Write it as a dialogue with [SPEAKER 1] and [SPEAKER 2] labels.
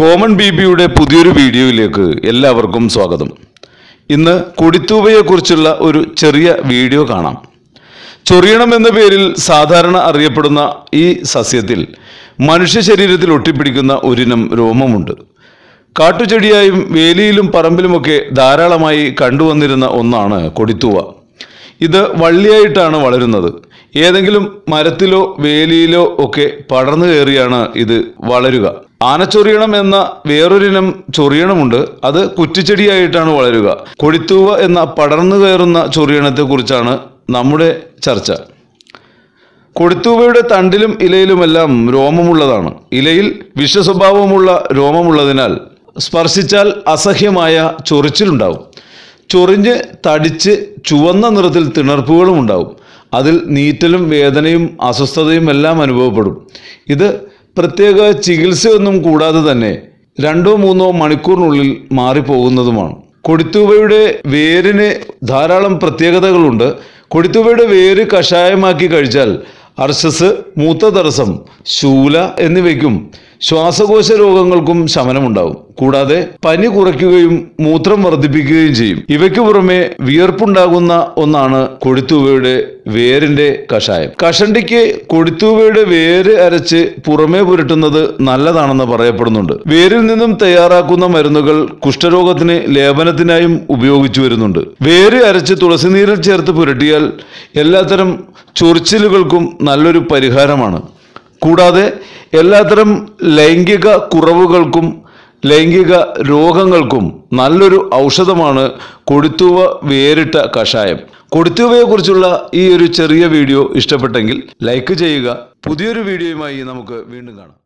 [SPEAKER 1] common B ബിയുടെ പുതിയൊരു വീഡിയോയിലേക്ക് എല്ലാവർക്കും സ്വാഗതം ഇന്ന് കുടിത്തൂവയെക്കുറിച്ചുള്ള ഒരു ചെറിയ വീഡിയോ കാണാം ചൊറിയണം എന്ന പേരിൽ സാധാരണ അറിയപ്പെടുന്ന ഈ സസ്യത്തിൽ മനുഷ്യ ശരീരത്തിൽ ഒട്ടിപ്പിടിക്കുന്ന ഒരിനം രോമമുണ്ട് കാട്ടുചെടിയായും വേലിയിലും പറമ്പിലുമൊക്കെ ധാരാളമായി കണ്ടുവന്നിരുന്ന ഒന്നാണ് കൊടിത്തൂവ ഇത് വള്ളിയായിട്ടാണ് വളരുന്നത് ഏതെങ്കിലും മരത്തിലോ വേലിയിലോ ഒക്കെ പടർന്നു കയറിയാണ് ഇത് വളരുക ആനച്ചൊറിയണം എന്ന വേറൊരിനം ചൊറിയണമുണ്ട് അത് കുറ്റിച്ചെടിയായിട്ടാണ് വളരുക കൊടിത്തൂവ എന്ന പടർന്നു കയറുന്ന ചൊറിയണത്തെക്കുറിച്ചാണ് നമ്മുടെ ചർച്ച കൊടിത്തൂവയുടെ തണ്ടിലും ഇലയിലുമെല്ലാം രോമമുള്ളതാണ് ഇലയിൽ വിഷസ്വഭാവമുള്ള രോമമുള്ളതിനാൽ സ്പർശിച്ചാൽ അസഹ്യമായ ചൊറിച്ചിലുണ്ടാവും ചൊറിഞ്ഞ് തടിച്ച് ചുവന്ന നിറത്തിൽ തിണർപ്പുകളും ഉണ്ടാവും അതിൽ നീറ്റലും വേദനയും അസ്വസ്ഥതയും എല്ലാം അനുഭവപ്പെടും ഇത് പ്രത്യേക ചികിത്സയൊന്നും കൂടാതെ തന്നെ രണ്ടോ മൂന്നോ മണിക്കൂറിനുള്ളിൽ മാറിപ്പോകുന്നതുമാണ് കൊടിത്തൂവയുടെ വേരിന് ധാരാളം പ്രത്യേകതകളുണ്ട് കൊടിത്തൂവയുടെ വേര് കഷായമാക്കി കഴിച്ചാൽ അർശസ് മൂത്ത തടസ്സം ശൂല എന്നിവയ്ക്കും ശ്വാസകോശ രോഗങ്ങൾക്കും ശമനമുണ്ടാവും കൂടാതെ പനി കുറയ്ക്കുകയും മൂത്രം വർദ്ധിപ്പിക്കുകയും ചെയ്യും ഇവയ്ക്ക് പുറമെ വിയർപ്പുണ്ടാകുന്ന ഒന്നാണ് കൊടുത്തുവയുടെ വേരിന്റെ കഷായം കഷണ്ടിക്ക് കൊടിത്തൂവയുടെ വേര് അരച്ച് പുറമേ പുരട്ടുന്നത് നല്ലതാണെന്ന് പറയപ്പെടുന്നുണ്ട് വേരിൽ നിന്നും തയ്യാറാക്കുന്ന മരുന്നുകൾ കുഷ്ഠരോഗത്തിന് ലേപനത്തിനായും ഉപയോഗിച്ചു വരുന്നുണ്ട് വേര് അരച്ച് തുളസിനീരിൽ ചേർത്ത് പുരട്ടിയാൽ എല്ലാത്തരം ചൊറിച്ചിലുകൾക്കും നല്ലൊരു പരിഹാരമാണ് കൂടാതെ എല്ലാത്തരം ലൈംഗിക കുറവുകൾക്കും ലൈംഗിക രോഗങ്ങൾക്കും നല്ലൊരു ഔഷധമാണ് കൊടുത്തുവ വേറിട്ട കഷായം കുറിച്ചുള്ള ഈ ഒരു ചെറിയ വീഡിയോ ഇഷ്ടപ്പെട്ടെങ്കിൽ ലൈക്ക് ചെയ്യുക പുതിയൊരു വീഡിയോയുമായി നമുക്ക് വീണ്ടും കാണാം